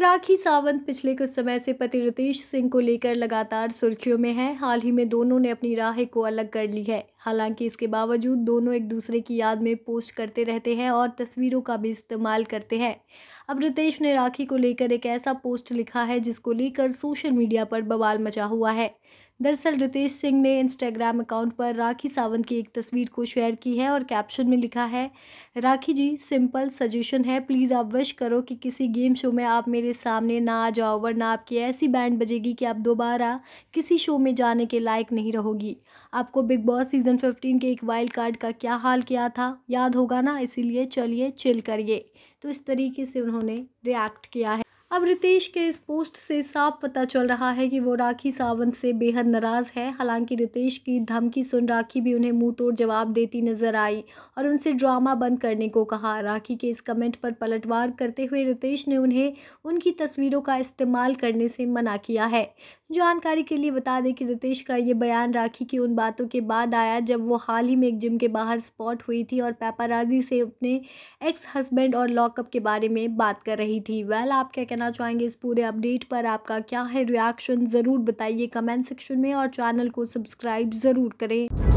राखी सावंत पिछले कुछ समय से पति रितेश सिंह को लेकर लगातार सुर्खियों में हैं हाल ही में दोनों ने अपनी राह को अलग कर ली है हालांकि इसके बावजूद दोनों एक दूसरे की याद में पोस्ट करते रहते हैं और तस्वीरों का भी इस्तेमाल करते हैं अब रितेश ने राखी को लेकर एक ऐसा पोस्ट लिखा है जिसको लेकर सोशल मीडिया पर बवाल मचा हुआ है दरअसल रितेश सिंह ने इंस्टाग्राम अकाउंट पर राखी सावंत की एक तस्वीर को शेयर की है और कैप्शन में लिखा है राखी जी सिंपल सजेशन है प्लीज़ आप विश करो कि किसी गेम शो में आप मेरे सामने ना आ जाओ वरना आपकी ऐसी बैंड बजेगी कि आप दोबारा किसी शो में जाने के लायक नहीं रहोगी आपको बिग बॉस सीज़न फिफ्टीन के एक वाइल्ड कार्ड का क्या हाल किया था याद होगा ना इसीलिए चलिए चिल करिए तो इस तरीके से उन्होंने रिएक्ट किया है अब रितेश के इस पोस्ट से साफ पता चल रहा है कि वो राखी सावंत से बेहद नाराज़ है हालांकि रितेश की धमकी सुन राखी भी उन्हें मुंह तोड़ जवाब देती नजर आई और उनसे ड्रामा बंद करने को कहा राखी के इस कमेंट पर पलटवार करते हुए रितेश ने उन्हें उनकी तस्वीरों का इस्तेमाल करने से मना किया है जानकारी के लिए बता दें कि रितेश का ये बयान राखी की उन बातों के बाद आया जब वो हाल ही में एक जिम के बाहर स्पॉट हुई थी और पैपाराजी से अपने एक्स हस्बैंड और लॉकअप के बारे में बात कर रही थी वेल आप क्या कहना चाहेंगे इस पूरे अपडेट पर आपका क्या है रिएक्शन ज़रूर बताइए कमेंट सेक्शन में और चैनल को सब्सक्राइब ज़रूर करें